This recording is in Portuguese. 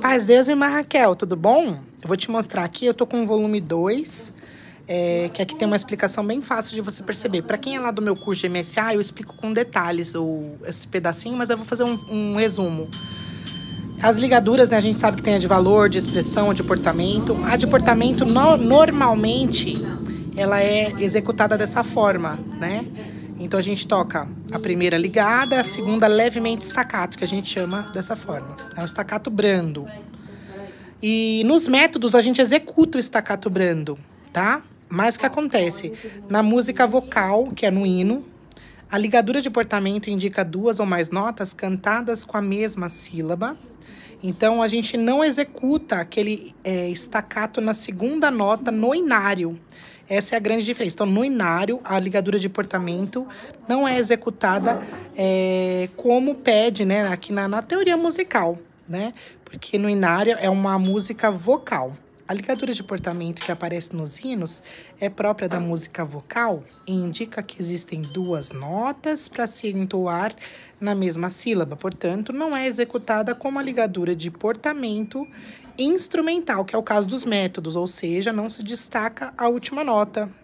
Paz, Deus e Marraquel, tudo bom? Eu vou te mostrar aqui, eu tô com o volume 2, é, que aqui tem uma explicação bem fácil de você perceber. Para quem é lá do meu curso de MSA, eu explico com detalhes ou esse pedacinho, mas eu vou fazer um, um resumo. As ligaduras, né, a gente sabe que tem a de valor, de expressão, de portamento. A de portamento, no, normalmente, ela é executada dessa forma, né? Então a gente toca a primeira ligada, a segunda levemente staccato, que a gente chama dessa forma. É um staccato brando. E nos métodos a gente executa o staccato brando, tá? Mas o que acontece? Na música vocal, que é no hino, a ligadura de portamento indica duas ou mais notas cantadas com a mesma sílaba. Então a gente não executa aquele é, staccato na segunda nota no inário. Essa é a grande diferença. Então, no inário, a ligadura de portamento não é executada é, como pede, né? Aqui na, na teoria musical, né? Porque no inário é uma música vocal. A ligadura de portamento que aparece nos hinos é própria da música vocal e indica que existem duas notas para se entoar na mesma sílaba, portanto, não é executada como a ligadura de portamento instrumental, que é o caso dos métodos, ou seja, não se destaca a última nota.